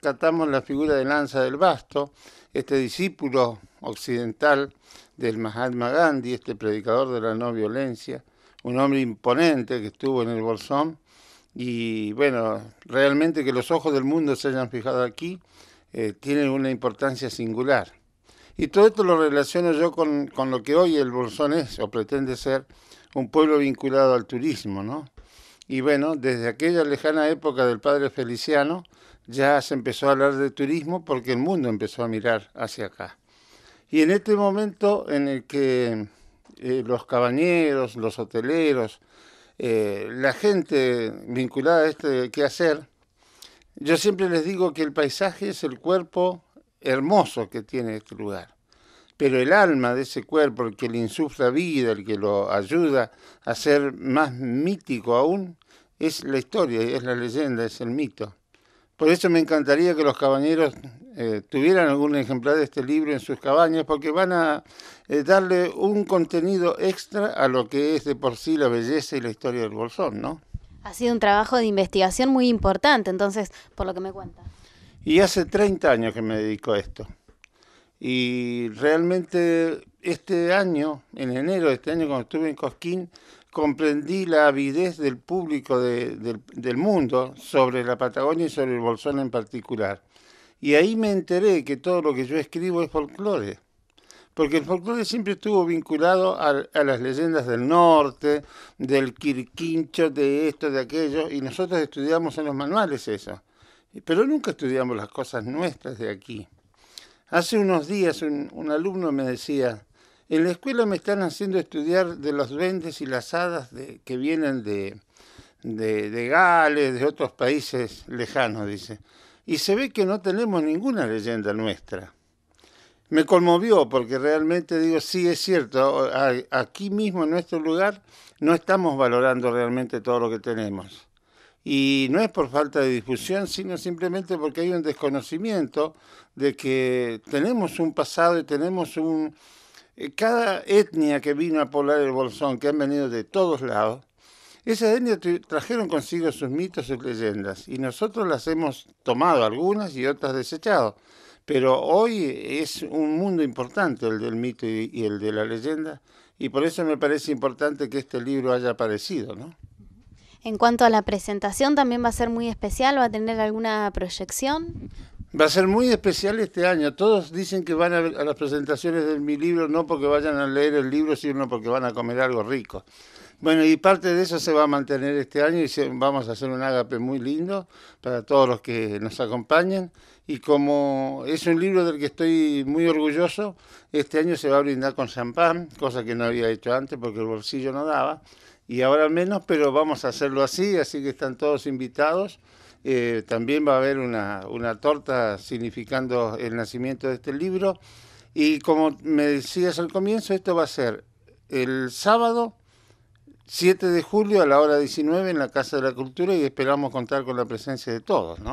catamos la figura de Lanza del Basto, este discípulo occidental del Mahatma Gandhi, este predicador de la no violencia, un hombre imponente que estuvo en el Bolsón. Y bueno, realmente que los ojos del mundo se hayan fijado aquí eh, tiene una importancia singular. Y todo esto lo relaciono yo con, con lo que hoy el Bolsón es o pretende ser un pueblo vinculado al turismo, ¿no? Y bueno, desde aquella lejana época del padre Feliciano ya se empezó a hablar de turismo porque el mundo empezó a mirar hacia acá. Y en este momento en el que eh, los cabañeros, los hoteleros, eh, la gente vinculada a este hacer yo siempre les digo que el paisaje es el cuerpo hermoso que tiene este lugar pero el alma de ese cuerpo, el que le insufla vida, el que lo ayuda a ser más mítico aún, es la historia, es la leyenda, es el mito. Por eso me encantaría que los cabañeros eh, tuvieran algún ejemplar de este libro en sus cabañas, porque van a eh, darle un contenido extra a lo que es de por sí la belleza y la historia del bolsón, ¿no? Ha sido un trabajo de investigación muy importante, entonces, por lo que me cuenta. Y hace 30 años que me dedico a esto. Y realmente este año, en enero de este año, cuando estuve en Cosquín, comprendí la avidez del público del, mundo sobre la Patagonia y sobre el Bolsón en particular. Y ahí me enteré que todo lo que yo escribo es folclore. Porque el folclore siempre estuvo vinculado a, a las leyendas del norte, del quirquincho, de esto, de aquello, y nosotros estudiamos en los manuales eso. Pero nunca estudiamos las cosas nuestras de aquí. Hace unos días un, alumno me decía, en la escuela me están haciendo estudiar de los duendes y las hadas que vienen de, de Gales, de otros países lejanos, dice. Y se ve que no tenemos ninguna leyenda nuestra me conmovió porque realmente digo, sí, es cierto, aquí mismo en nuestro lugar no estamos valorando realmente todo lo que tenemos y no es por falta de difusión, sino simplemente porque hay un desconocimiento de que tenemos un pasado y tenemos un... Eh, cada etnia que vino a poblar el Bolsón, que han venido de todos lados, esas etnias trajeron consigo sus mitos, sus leyendas, y nosotros las hemos tomado algunas y otras desechado. Pero hoy es un mundo importante el del mito y el de la leyenda, y por eso me parece importante que este libro haya aparecido, ¿no? En cuanto a la presentación, también va a ser muy especial, va a tener alguna proyección. Va a ser muy especial este año. Todos dicen que van a, las presentaciones de mi libro no porque vayan a leer el libro, sino porque van a comer algo rico. Bueno, y parte de eso se va a mantener este año y vamos a hacer un ágape muy lindo para todos los que nos acompañen. Y como es un libro del que estoy muy orgulloso, este año se va a brindar con champán, cosa que no había hecho antes porque el bolsillo no daba y ahora menos, pero vamos a hacerlo así, así que están todos invitados. Eh, también va a haber una, una torta significando el nacimiento de este libro. Y como me decías al comienzo, esto va a ser el sábado 7 de julio a la hora 19 en la Casa de la Cultura y esperamos contar con la presencia de todos, ¿no?